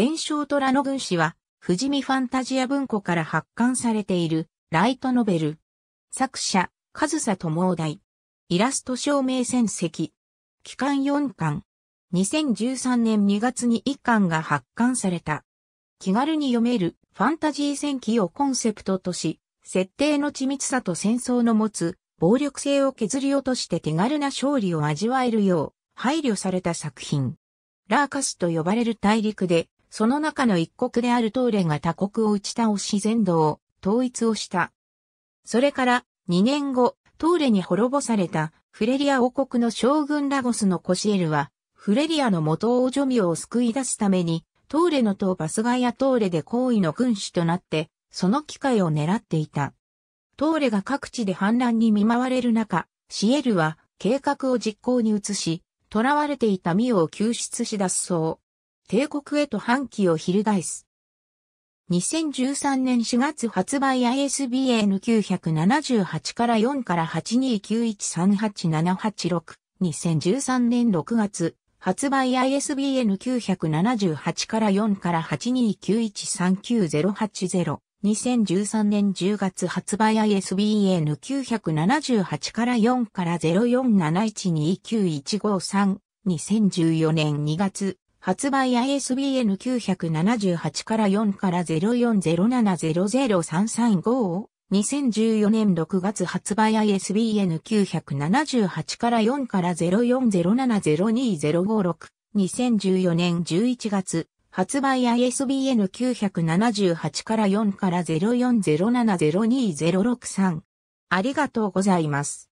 天正虎の軍師は、富士見ファンタジア文庫から発刊されている、ライトノベル。作者、上総智大。イラスト証明戦績。期間4巻。2013年2月に1巻が発刊された。気軽に読めるファンタジー戦記をコンセプトとし、設定の緻密さと戦争の持つ暴力性を削り落として手軽な勝利を味わえるよう配慮された作品。ラーカスと呼ばれる大陸でその中の一国であるトーレが他国を打ち倒し全土を統一をした。それから2年後、トーレに滅ぼされたフレリア王国の将軍ラゴスのコシエルは、フレリアの元王女ミを救い出すために、トーレの塔バスガイアトーレで行為の軍師となって、その機会を狙っていた。トーレが各地で反乱に見舞われる中、シエルは計画を実行に移し、囚われていたミオを救出し脱走。帝国へと反旗を翻す。2013年4月発売 ISBN 978から4から829138786。2013年6月発売 ISBN 978から4から829139080。2013年10月発売 ISBN 978から4から047129153。2014年2月発売 ISBN978 から4から0407003355 2014年6月発売 ISBN978 から4から0407002056 2014年11月発売 ISBN978 から4から0407002063ありがとうございます。